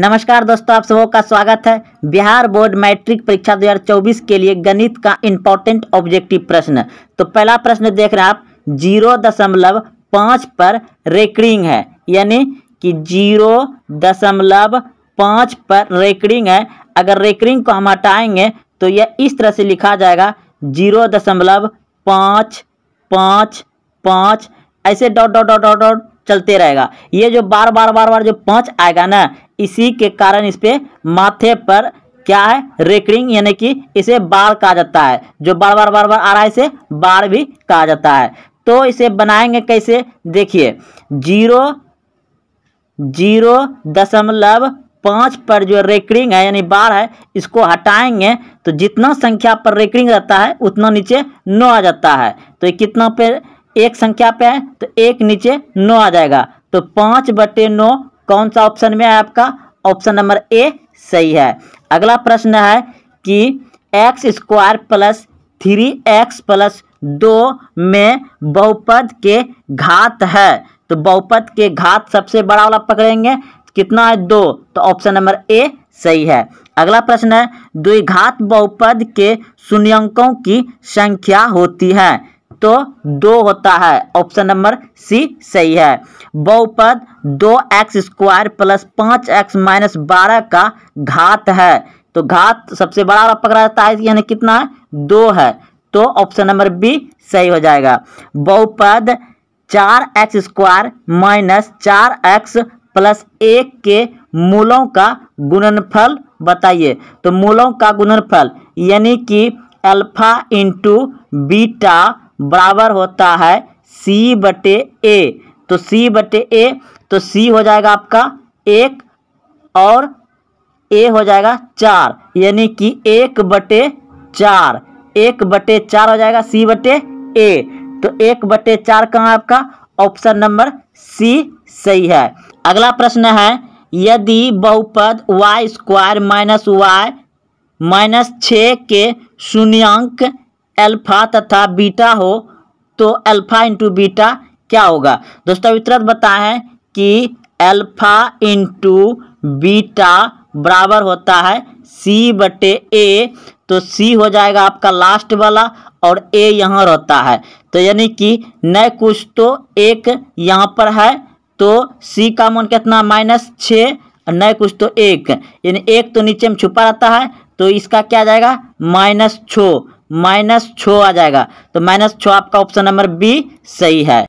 नमस्कार दोस्तों आप सब का स्वागत है बिहार बोर्ड मैट्रिक परीक्षा 2024 के लिए गणित का इम्पोर्टेंट ऑब्जेक्टिव प्रश्न तो पहला प्रश्न देख रहे हैं आप जीरो दशमलव पाँच पर रेकडिंग है यानी कि जीरो दशमलव पाँच पर रेकडिंग है अगर रेकरिंग को हम हटाएंगे तो यह इस तरह से लिखा जाएगा जीरो दशमलव पाँच पाँच पाँच ऐसे dot dot dot dot dot चलते रहेगा ये जो बार बार बार बार जो पाँच आएगा ना इसी के कारण इस पर माथे पर क्या है रेकरिंग यानी कि इसे बाढ़ कहा जाता है जो बार बार बार बार आ रहा है इसे बाढ़ भी कहा जाता है तो इसे बनाएंगे कैसे देखिए जीरो जीरो दशमलव पाँच पर जो रेकरिंग है यानी बार है इसको हटाएंगे तो जितना संख्या पर रेकरिंग रहता है उतना नीचे नौ आ जाता है तो ये कितना पे एक संख्या पे है तो एक नीचे नौ आ जाएगा तो पाँच बटे नौ कौन सा ऑप्शन में है आपका ऑप्शन नंबर ए सही है अगला प्रश्न है कि x square plus three x plus दो में बहुपद के घात है तो बहुपद के घात सबसे बड़ा वाला पकड़ेंगे कितना है दो तो ऑप्शन नंबर ए सही है अगला प्रश्न है द्विघात बहुपद के शून्यंकों की संख्या होती है तो दो होता है ऑप्शन नंबर सी सही है बहुपद दो एक्स स्क्वायर प्लस पाँच एक्स माइनस बारह का घात है तो घात सबसे बड़ा पकड़ा जाता है यानी कितना है दो है तो ऑप्शन नंबर बी सही हो जाएगा बहुपद चार एक्स स्क्वायर माइनस चार एक्स प्लस एक के मूलों का गुणनफल बताइए तो मूलों का गुणनफल यानी कि अल्फा इंटू बीटा बराबर होता है सी बटे ए तो सी बटे ए तो सी हो जाएगा आपका एक और ए हो जाएगा चार यानी कि एक बटे चार एक बटे चार हो जाएगा सी बटे ए तो एक बटे चार कहाँ आपका ऑप्शन नंबर सी सही है अगला प्रश्न है यदि बहुपद y square minus y minus छ के शून्यांक अल्फा तथा बीटा हो तो अल्फा इंटू बीटा क्या होगा दोस्तों वितरत बताएं कि अल्फा इंटू बीटा बराबर होता है सी बटे ए तो सी हो जाएगा आपका लास्ट वाला और ए यहाँ रहता है तो यानी कि न कुछ तो एक यहाँ पर है तो सी का मन कितना माइनस छः न कुछ तो एक यानी एक तो नीचे में छुपा रहता है तो इसका क्या जाएगा माइनस छो माइनस छो आ जाएगा तो माइनस छो आपका ऑप्शन नंबर बी सही है